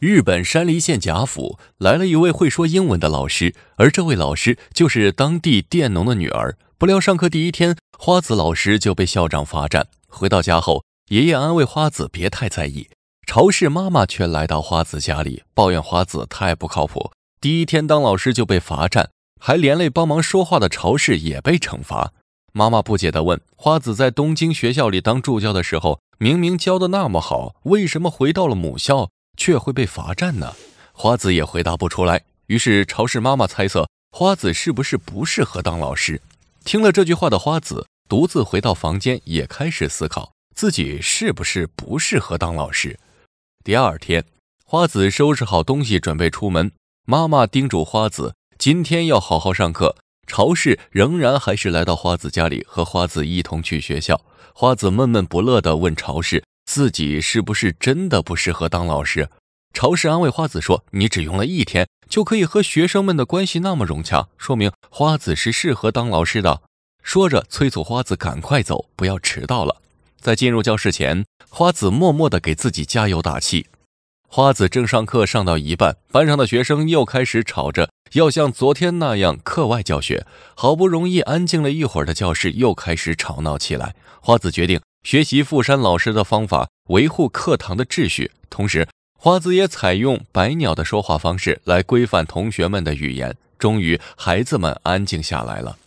日本山梨县贾府来了一位会说英文的老师，而这位老师就是当地佃农的女儿。不料上课第一天，花子老师就被校长罚站。回到家后，爷爷安慰花子，别太在意。朝氏妈妈却来到花子家里，抱怨花子太不靠谱。第一天当老师就被罚站，还连累帮忙说话的朝氏也被惩罚。妈妈不解地问：“花子在东京学校里当助教的时候，明明教的那么好，为什么回到了母校？”却会被罚站呢，花子也回答不出来。于是朝氏妈妈猜测花子是不是不适合当老师。听了这句话的花子独自回到房间，也开始思考自己是不是不适合当老师。第二天，花子收拾好东西准备出门，妈妈叮嘱花子今天要好好上课。朝氏仍然还是来到花子家里和花子一同去学校。花子闷闷不乐地问朝氏。自己是不是真的不适合当老师？朝氏安慰花子说：“你只用了一天就可以和学生们的关系那么融洽，说明花子是适合当老师的。”说着，催促花子赶快走，不要迟到了。在进入教室前，花子默默地给自己加油打气。花子正上课，上到一半，班上的学生又开始吵着要像昨天那样课外教学。好不容易安静了一会儿的教室又开始吵闹起来。花子决定。学习富山老师的方法，维护课堂的秩序。同时，花子也采用百鸟的说话方式来规范同学们的语言。终于，孩子们安静下来了。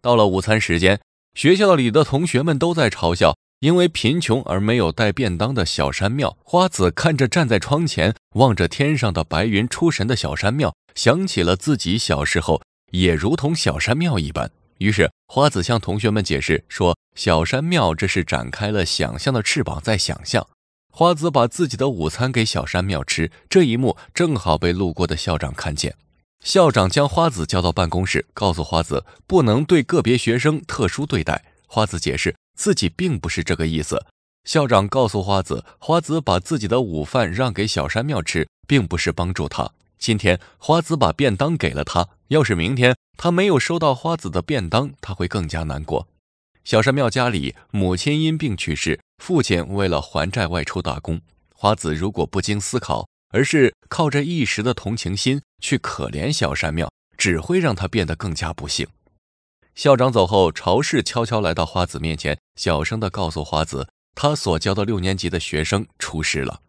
到了午餐时间，学校里的同学们都在嘲笑因为贫穷而没有带便当的小山庙。花子看着站在窗前望着天上的白云出神的小山庙，想起了自己小时候也如同小山庙一般。于是，花子向同学们解释说。小山庙，这是展开了想象的翅膀，在想象。花子把自己的午餐给小山庙吃，这一幕正好被路过的校长看见。校长将花子叫到办公室，告诉花子不能对个别学生特殊对待。花子解释自己并不是这个意思。校长告诉花子，花子把自己的午饭让给小山庙吃，并不是帮助他。今天花子把便当给了他，要是明天他没有收到花子的便当，他会更加难过。小山庙家里母亲因病去世，父亲为了还债外出打工。花子如果不经思考，而是靠着一时的同情心去可怜小山庙，只会让他变得更加不幸。校长走后，朝氏悄悄来到花子面前，小声地告诉花子，他所教的六年级的学生出事了。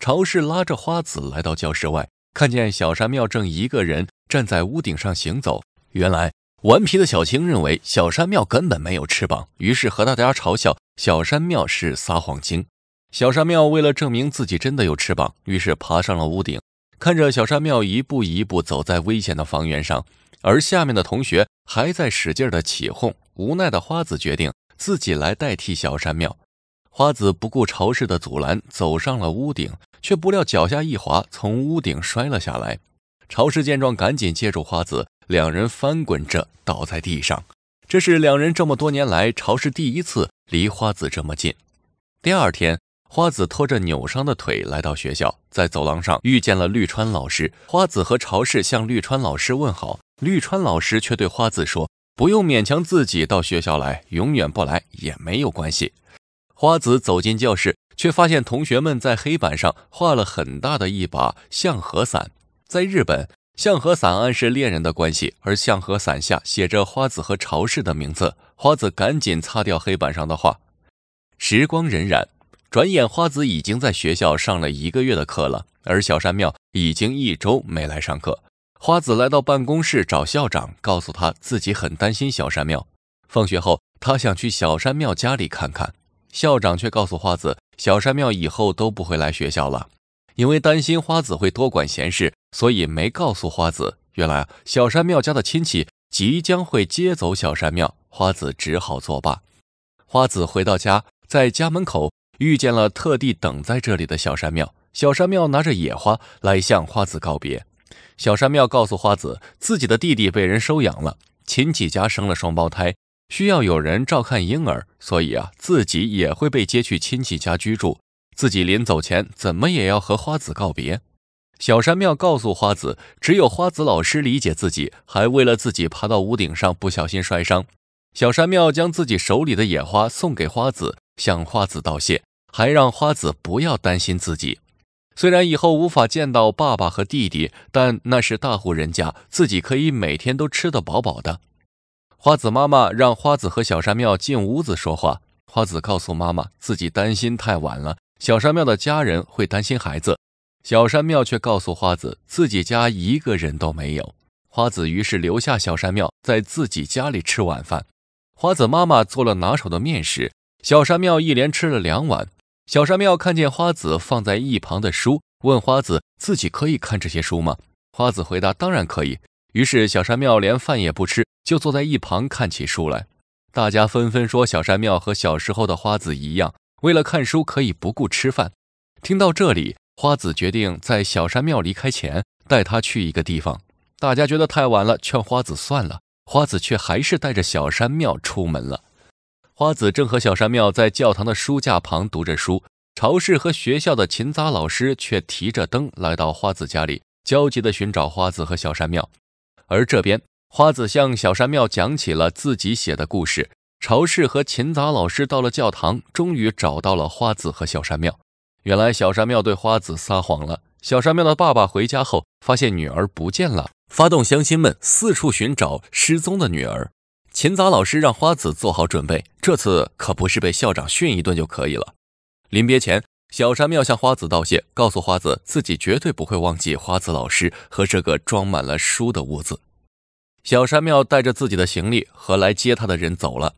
朝氏拉着花子来到教室外，看见小山庙正一个人站在屋顶上行走。原来。顽皮的小青认为小山庙根本没有翅膀，于是和大家嘲笑小山庙是撒谎精。小山庙为了证明自己真的有翅膀，于是爬上了屋顶，看着小山庙一步一步走在危险的房檐上，而下面的同学还在使劲的起哄。无奈的花子决定自己来代替小山庙。花子不顾潮湿的阻拦，走上了屋顶，却不料脚下一滑，从屋顶摔了下来。潮湿见状，赶紧接住花子。两人翻滚着倒在地上，这是两人这么多年来朝氏第一次离花子这么近。第二天，花子拖着扭伤的腿来到学校，在走廊上遇见了绿川老师。花子和朝氏向绿川老师问好，绿川老师却对花子说：“不用勉强自己到学校来，永远不来也没有关系。”花子走进教室，却发现同学们在黑板上画了很大的一把向日伞。在日本。象和伞暗示恋人的关系，而象和伞下写着花子和朝氏的名字。花子赶紧擦掉黑板上的画。时光荏苒，转眼花子已经在学校上了一个月的课了，而小山庙已经一周没来上课。花子来到办公室找校长，告诉他自己很担心小山庙。放学后，他想去小山庙家里看看，校长却告诉花子，小山庙以后都不会来学校了。因为担心花子会多管闲事，所以没告诉花子。原来小山庙家的亲戚即将会接走小山庙，花子只好作罢。花子回到家，在家门口遇见了特地等在这里的小山庙。小山庙拿着野花来向花子告别。小山庙告诉花子，自己的弟弟被人收养了，亲戚家生了双胞胎，需要有人照看婴儿，所以啊，自己也会被接去亲戚家居住。自己临走前怎么也要和花子告别。小山庙告诉花子，只有花子老师理解自己，还为了自己爬到屋顶上不小心摔伤。小山庙将自己手里的野花送给花子，向花子道谢，还让花子不要担心自己。虽然以后无法见到爸爸和弟弟，但那是大户人家，自己可以每天都吃得饱饱的。花子妈妈让花子和小山庙进屋子说话。花子告诉妈妈，自己担心太晚了。小山庙的家人会担心孩子，小山庙却告诉花子自己家一个人都没有。花子于是留下小山庙在自己家里吃晚饭。花子妈妈做了拿手的面食，小山庙一连吃了两碗。小山庙看见花子放在一旁的书，问花子自己可以看这些书吗？花子回答当然可以。于是小山庙连饭也不吃，就坐在一旁看起书来。大家纷纷说小山庙和小时候的花子一样。为了看书可以不顾吃饭。听到这里，花子决定在小山庙离开前带他去一个地方。大家觉得太晚了，劝花子算了。花子却还是带着小山庙出门了。花子正和小山庙在教堂的书架旁读着书，朝市和学校的勤杂老师却提着灯来到花子家里，焦急地寻找花子和小山庙。而这边，花子向小山庙讲起了自己写的故事。朝氏和秦杂老师到了教堂，终于找到了花子和小山庙。原来小山庙对花子撒谎了。小山庙的爸爸回家后发现女儿不见了，发动乡亲们四处寻找失踪的女儿。秦杂老师让花子做好准备，这次可不是被校长训一顿就可以了。临别前，小山庙向花子道谢，告诉花子自己绝对不会忘记花子老师和这个装满了书的屋子。小山庙带着自己的行李和来接他的人走了。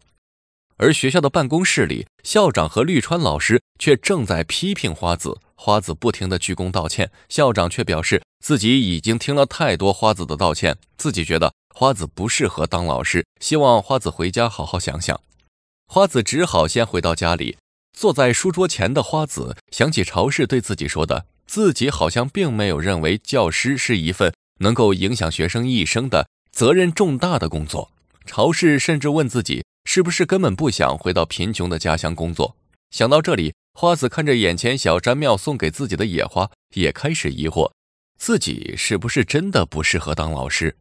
而学校的办公室里，校长和绿川老师却正在批评花子。花子不停地鞠躬道歉，校长却表示自己已经听了太多花子的道歉，自己觉得花子不适合当老师，希望花子回家好好想想。花子只好先回到家里，坐在书桌前的花子想起朝氏对自己说的，自己好像并没有认为教师是一份能够影响学生一生的责任重大的工作。朝氏甚至问自己。是不是根本不想回到贫穷的家乡工作？想到这里，花子看着眼前小山庙送给自己的野花，也开始疑惑：自己是不是真的不适合当老师？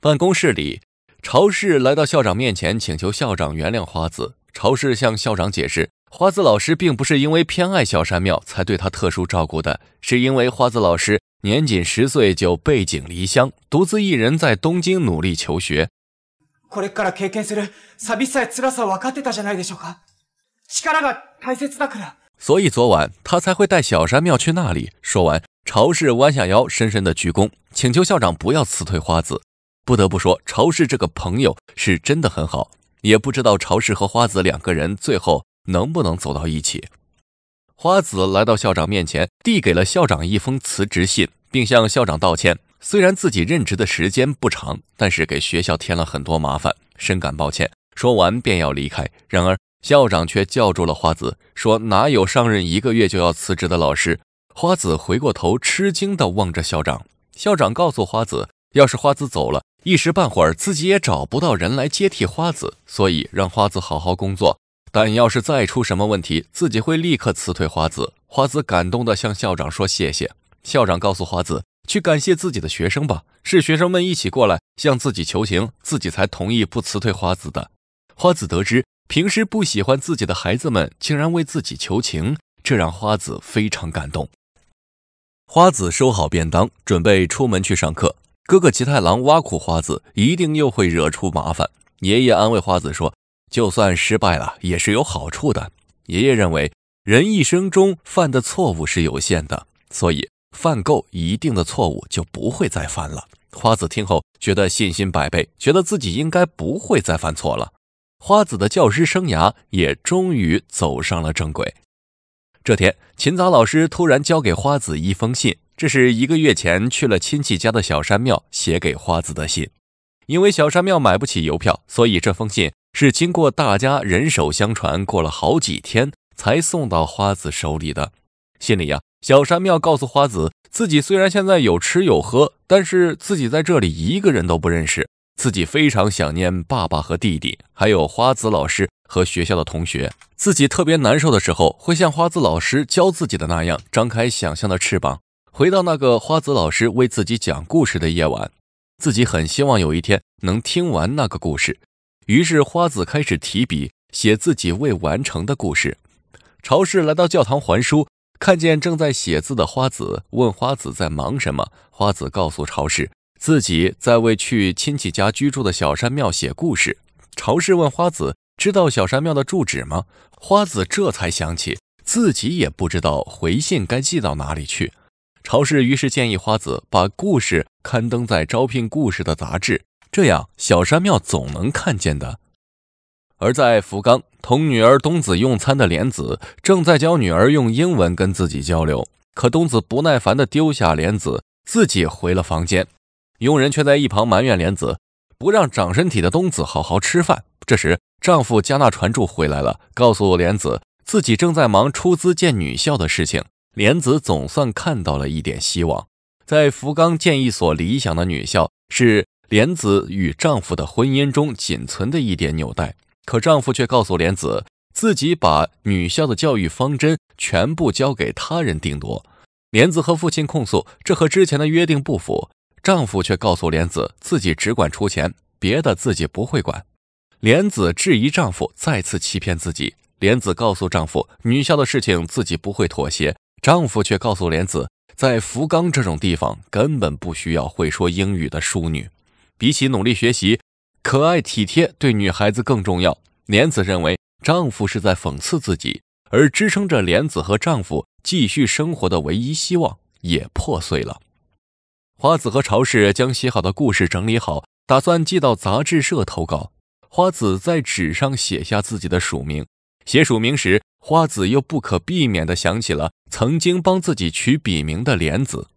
办公室里，朝氏来到校长面前，请求校长原谅花子。朝氏向校长解释：花子老师并不是因为偏爱小山庙才对他特殊照顾的，是因为花子老师年仅十岁就背井离乡，独自一人在东京努力求学。所以昨晚他才会带小山庙去那里。说完，朝氏弯下腰，深深的鞠躬，请求校长不要辞退花子。不得不说，朝氏这个朋友是真的很好。也不知道朝氏和花子两个人最后能不能走到一起。花子来到校长面前，递给了校长一封辞职信，并向校长道歉。虽然自己任职的时间不长，但是给学校添了很多麻烦，深感抱歉。说完便要离开，然而校长却叫住了花子，说：“哪有上任一个月就要辞职的老师？”花子回过头，吃惊地望着校长。校长告诉花子：“要是花子走了，一时半会儿自己也找不到人来接替花子，所以让花子好好工作。但要是再出什么问题，自己会立刻辞退花子。”花子感动地向校长说：“谢谢。”校长告诉花子。去感谢自己的学生吧，是学生们一起过来向自己求情，自己才同意不辞退花子的。花子得知平时不喜欢自己的孩子们竟然为自己求情，这让花子非常感动。花子收好便当，准备出门去上课。哥哥吉太郎挖苦花子，一定又会惹出麻烦。爷爷安慰花子说：“就算失败了，也是有好处的。”爷爷认为人一生中犯的错误是有限的，所以。犯够一定的错误就不会再犯了。花子听后觉得信心百倍，觉得自己应该不会再犯错了。花子的教师生涯也终于走上了正轨。这天，秦早老师突然交给花子一封信，这是一个月前去了亲戚家的小山庙写给花子的信。因为小山庙买不起邮票，所以这封信是经过大家人手相传，过了好几天才送到花子手里的。信里呀。小山庙告诉花子，自己虽然现在有吃有喝，但是自己在这里一个人都不认识，自己非常想念爸爸和弟弟，还有花子老师和学校的同学。自己特别难受的时候，会像花子老师教自己的那样，张开想象的翅膀，回到那个花子老师为自己讲故事的夜晚。自己很希望有一天能听完那个故事。于是花子开始提笔写自己未完成的故事。朝氏来到教堂还书。看见正在写字的花子，问花子在忙什么。花子告诉朝氏，自己在为去亲戚家居住的小山庙写故事。朝氏问花子，知道小山庙的住址吗？花子这才想起，自己也不知道回信该寄到哪里去。朝氏于是建议花子把故事刊登在招聘故事的杂志，这样小山庙总能看见的。而在福冈，同女儿东子用餐的莲子正在教女儿用英文跟自己交流，可东子不耐烦地丢下莲子，自己回了房间。佣人却在一旁埋怨莲子，不让长身体的东子好好吃饭。这时，丈夫加纳传助回来了，告诉莲子自己正在忙出资建女校的事情。莲子总算看到了一点希望，在福冈建一所理想的女校，是莲子与丈夫的婚姻中仅存的一点纽带。可丈夫却告诉莲子，自己把女校的教育方针全部交给他人定夺。莲子和父亲控诉，这和之前的约定不符。丈夫却告诉莲子，自己只管出钱，别的自己不会管。莲子质疑丈夫再次欺骗自己。莲子告诉丈夫，女校的事情自己不会妥协。丈夫却告诉莲子，在福冈这种地方根本不需要会说英语的淑女，比起努力学习。可爱体贴对女孩子更重要。莲子认为丈夫是在讽刺自己，而支撑着莲子和丈夫继续生活的唯一希望也破碎了。花子和朝氏将写好的故事整理好，打算寄到杂志社投稿。花子在纸上写下自己的署名。写署名时，花子又不可避免的想起了曾经帮自己取笔名的莲子。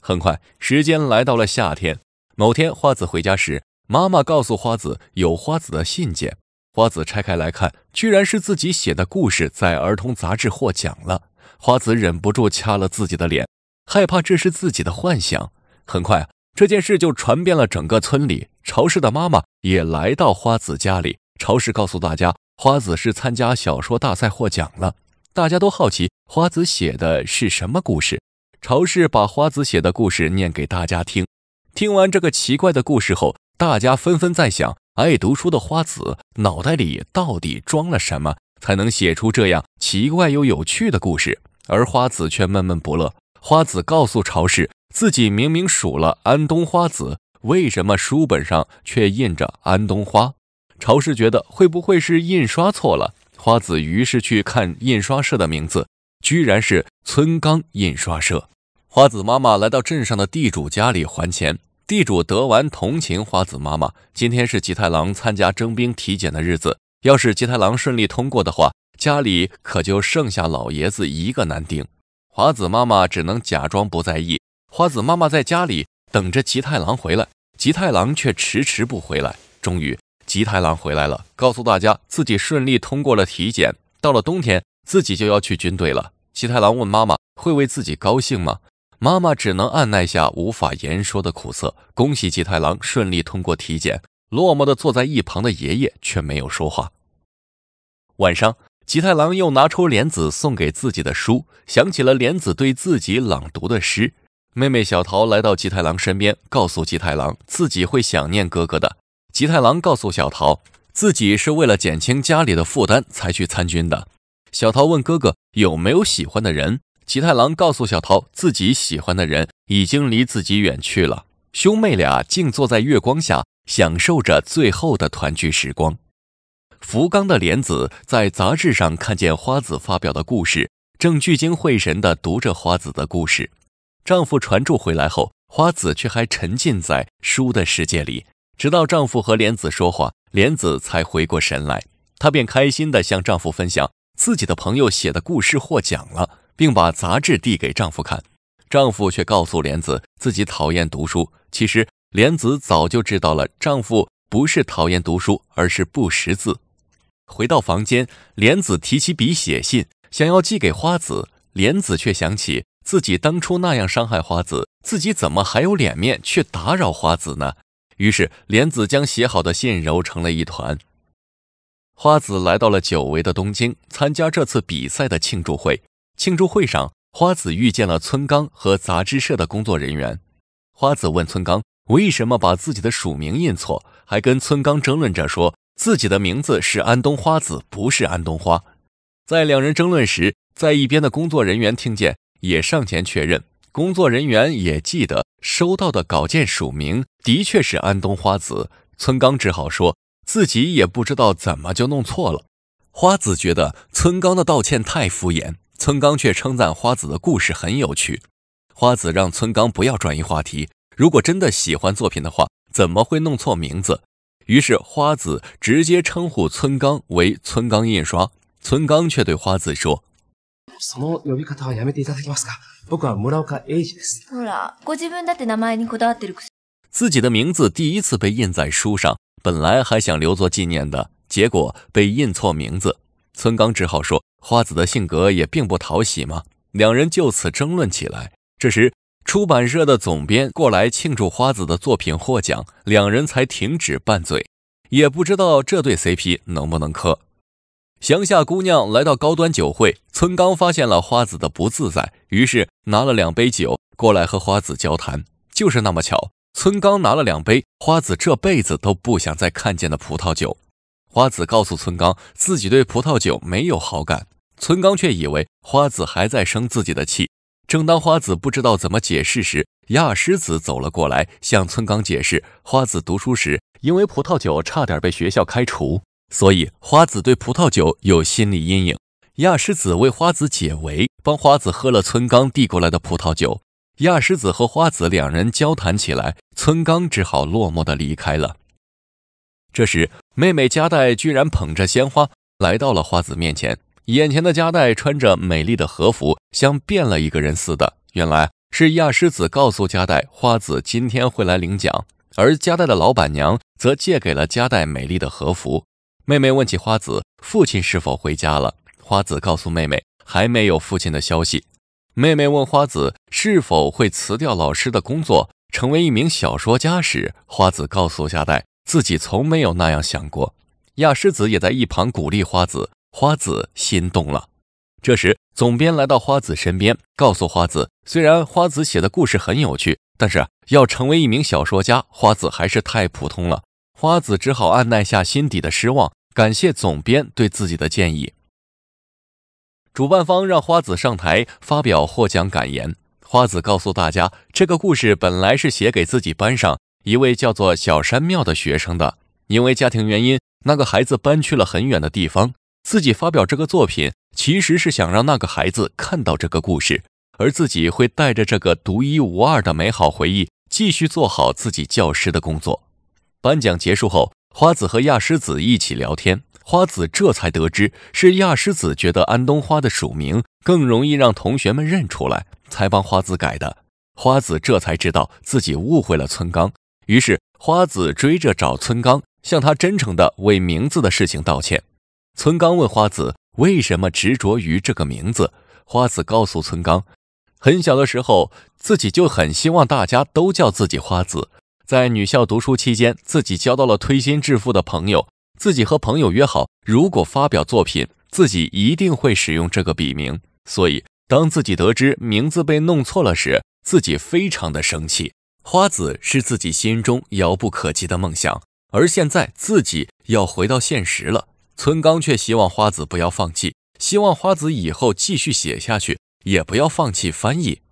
很快，时间来到了夏天。某天，花子回家时。妈妈告诉花子有花子的信件，花子拆开来看，居然是自己写的。故事在儿童杂志获奖了，花子忍不住掐了自己的脸，害怕这是自己的幻想。很快这件事就传遍了整个村里。潮氏的妈妈也来到花子家里，潮氏告诉大家，花子是参加小说大赛获奖了。大家都好奇花子写的是什么故事，潮氏把花子写的故事念给大家听。听完这个奇怪的故事后。大家纷纷在想，爱读书的花子脑袋里到底装了什么，才能写出这样奇怪又有趣的故事？而花子却闷闷不乐。花子告诉朝氏，自己明明数了安东花子，为什么书本上却印着安东花？朝氏觉得会不会是印刷错了？花子于是去看印刷社的名字，居然是村冈印刷社。花子妈妈来到镇上的地主家里还钱。地主得完同情，华子妈妈，今天是吉太郎参加征兵体检的日子。要是吉太郎顺利通过的话，家里可就剩下老爷子一个男丁。华子妈妈只能假装不在意。花子妈妈在家里等着吉太郎回来，吉太郎却迟迟不回来。终于，吉太郎回来了，告诉大家自己顺利通过了体检。到了冬天，自己就要去军队了。吉太郎问妈妈：“会为自己高兴吗？”妈妈只能按耐下无法言说的苦涩。恭喜吉太郎顺利通过体检，落寞的坐在一旁的爷爷却没有说话。晚上，吉太郎又拿出莲子送给自己的书，想起了莲子对自己朗读的诗。妹妹小桃来到吉太郎身边，告诉吉太郎自己会想念哥哥的。吉太郎告诉小桃，自己是为了减轻家里的负担才去参军的。小桃问哥哥有没有喜欢的人。吉太郎告诉小桃，自己喜欢的人已经离自己远去了。兄妹俩静坐在月光下，享受着最后的团聚时光。福冈的莲子在杂志上看见花子发表的故事，正聚精会神地读着花子的故事。丈夫传住回来后，花子却还沉浸在书的世界里，直到丈夫和莲子说话，莲子才回过神来。她便开心地向丈夫分享自己的朋友写的故事获奖了。并把杂志递给丈夫看，丈夫却告诉莲子自己讨厌读书。其实莲子早就知道了，丈夫不是讨厌读书，而是不识字。回到房间，莲子提起笔写信，想要寄给花子。莲子却想起自己当初那样伤害花子，自己怎么还有脸面去打扰花子呢？于是莲子将写好的信揉成了一团。花子来到了久违的东京，参加这次比赛的庆祝会。庆祝会上，花子遇见了村刚和杂志社的工作人员。花子问村刚为什么把自己的署名印错，还跟村刚争论着说自己的名字是安东花子，不是安东花。在两人争论时，在一边的工作人员听见，也上前确认。工作人员也记得收到的稿件署名的确是安东花子。村刚只好说自己也不知道怎么就弄错了。花子觉得村刚的道歉太敷衍。村冈却称赞花子的故事很有趣，花子让村冈不要转移话题。如果真的喜欢作品的话，怎么会弄错名字？于是花子直接称呼村冈为村冈印刷。村冈却对花子说：“自己的名字第一次被印在书上，本来还想留作纪念的，结果被印错名字。”村刚只好说：“花子的性格也并不讨喜嘛。”两人就此争论起来。这时，出版社的总编过来庆祝花子的作品获奖，两人才停止拌嘴。也不知道这对 CP 能不能磕。乡下姑娘来到高端酒会，村刚发现了花子的不自在，于是拿了两杯酒过来和花子交谈。就是那么巧，村刚拿了两杯花子这辈子都不想再看见的葡萄酒。花子告诉村刚自己对葡萄酒没有好感，村刚却以为花子还在生自己的气。正当花子不知道怎么解释时，亚师子走了过来，向村刚解释，花子读书时因为葡萄酒差点被学校开除，所以花子对葡萄酒有心理阴影。亚师子为花子解围，帮花子喝了村刚递过来的葡萄酒。亚师子和花子两人交谈起来，村刚只好落寞地离开了。这时，妹妹加代居然捧着鲜花来到了花子面前。眼前的加代穿着美丽的和服，像变了一个人似的。原来是亚狮子告诉加代，花子今天会来领奖，而加代的老板娘则借给了加代美丽的和服。妹妹问起花子父亲是否回家了，花子告诉妹妹还没有父亲的消息。妹妹问花子是否会辞掉老师的工作，成为一名小说家时，花子告诉加代。自己从没有那样想过，亚狮子也在一旁鼓励花子，花子心动了。这时，总编来到花子身边，告诉花子，虽然花子写的故事很有趣，但是要成为一名小说家，花子还是太普通了。花子只好按捺下心底的失望，感谢总编对自己的建议。主办方让花子上台发表获奖感言，花子告诉大家，这个故事本来是写给自己班上。一位叫做小山庙的学生的，因为家庭原因，那个孩子搬去了很远的地方。自己发表这个作品，其实是想让那个孩子看到这个故事，而自己会带着这个独一无二的美好回忆，继续做好自己教师的工作。颁奖结束后，花子和亚狮子一起聊天，花子这才得知，是亚狮子觉得安东花的署名更容易让同学们认出来，才帮花子改的。花子这才知道自己误会了村刚，于是花子追着找村刚，向他真诚地为名字的事情道歉。村刚问花子为什么执着于这个名字，花子告诉村刚，很小的时候自己就很希望大家都叫自己花子。在女校读书期间，自己交到了推心置腹的朋友，自己和朋友约好，如果发表作品，自己一定会使用这个笔名。所以当自己得知名字被弄错了时，自己非常的生气。花子是自己心中遥不可及的梦想，而现在自己要回到现实了。村刚却希望花子不要放弃，希望花子以后继续写下去，也不要放弃翻译。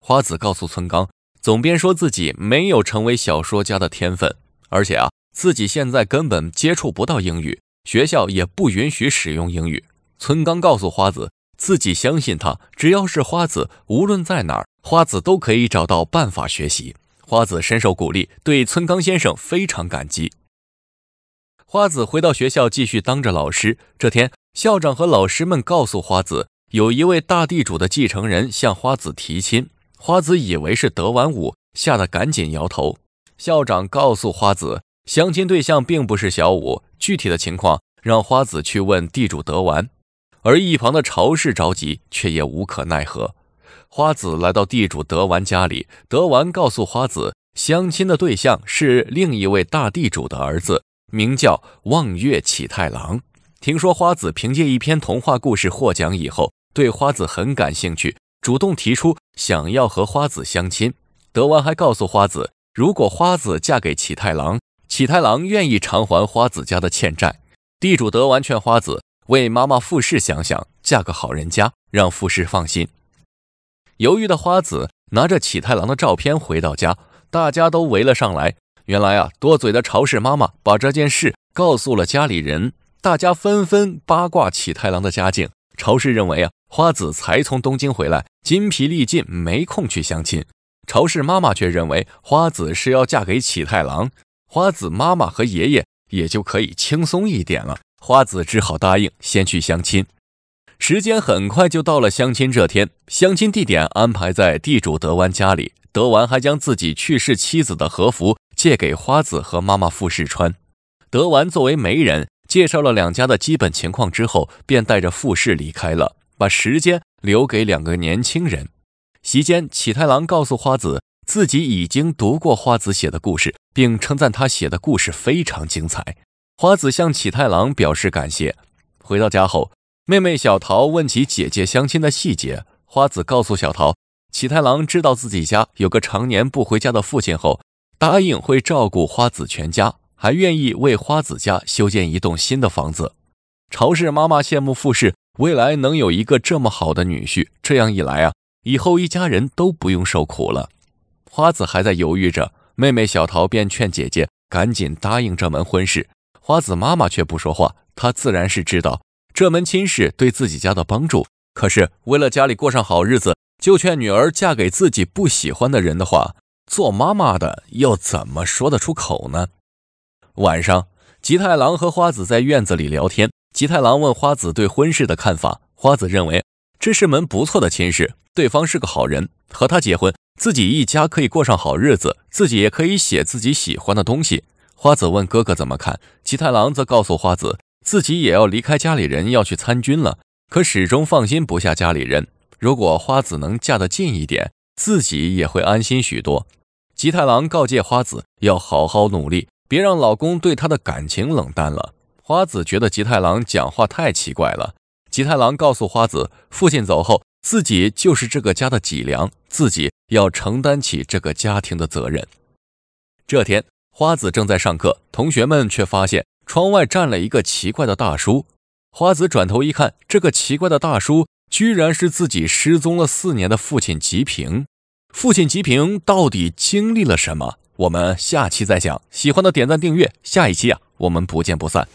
花子告诉村刚，总编说自己没有成为小说家的天分，而且啊，自己现在根本接触不到英语，学校也不允许使用英语。村刚告诉花子，自己相信他，只要是花子，无论在哪儿，花子都可以找到办法学习。花子深受鼓励，对村冈先生非常感激。花子回到学校，继续当着老师。这天，校长和老师们告诉花子，有一位大地主的继承人向花子提亲。花子以为是德丸五，吓得赶紧摇头。校长告诉花子，相亲对象并不是小五，具体的情况让花子去问地主德丸。而一旁的朝氏着急，却也无可奈何。花子来到地主德完家里，德完告诉花子，相亲的对象是另一位大地主的儿子，名叫望月启太郎。听说花子凭借一篇童话故事获奖以后，对花子很感兴趣，主动提出想要和花子相亲。德完还告诉花子，如果花子嫁给启太郎，启太郎愿意偿还花子家的欠债。地主德完劝花子，为妈妈富士想想，嫁个好人家，让富士放心。犹豫的花子拿着启太郎的照片回到家，大家都围了上来。原来啊，多嘴的朝氏妈妈把这件事告诉了家里人，大家纷纷八卦启太郎的家境。朝氏认为啊，花子才从东京回来，筋疲力尽，没空去相亲。朝氏妈妈却认为花子是要嫁给启太郎，花子妈妈和爷爷也就可以轻松一点了。花子只好答应先去相亲。时间很快就到了相亲这天，相亲地点安排在地主德完家里。德完还将自己去世妻子的和服借给花子和妈妈富士穿。德完作为媒人，介绍了两家的基本情况之后，便带着富士离开了，把时间留给两个年轻人。席间，启太郎告诉花子自己已经读过花子写的故事，并称赞他写的故事非常精彩。花子向启太郎表示感谢。回到家后。妹妹小桃问起姐姐相亲的细节，花子告诉小桃，启太郎知道自己家有个常年不回家的父亲后，答应会照顾花子全家，还愿意为花子家修建一栋新的房子。朝氏妈妈羡慕富士未来能有一个这么好的女婿，这样一来啊，以后一家人都不用受苦了。花子还在犹豫着，妹妹小桃便劝姐姐赶紧答应这门婚事。花子妈妈却不说话，她自然是知道。这门亲事对自己家的帮助，可是为了家里过上好日子，就劝女儿嫁给自己不喜欢的人的话，做妈妈的又怎么说得出口呢？晚上，吉太郎和花子在院子里聊天。吉太郎问花子对婚事的看法，花子认为这是门不错的亲事，对方是个好人，和他结婚，自己一家可以过上好日子，自己也可以写自己喜欢的东西。花子问哥哥怎么看，吉太郎则告诉花子。自己也要离开家里人，要去参军了，可始终放心不下家里人。如果花子能嫁得近一点，自己也会安心许多。吉太郎告诫花子要好好努力，别让老公对她的感情冷淡了。花子觉得吉太郎讲话太奇怪了。吉太郎告诉花子，父亲走后，自己就是这个家的脊梁，自己要承担起这个家庭的责任。这天，花子正在上课，同学们却发现。窗外站了一个奇怪的大叔，花子转头一看，这个奇怪的大叔居然是自己失踪了四年的父亲吉平。父亲吉平到底经历了什么？我们下期再讲。喜欢的点赞订阅，下一期啊，我们不见不散。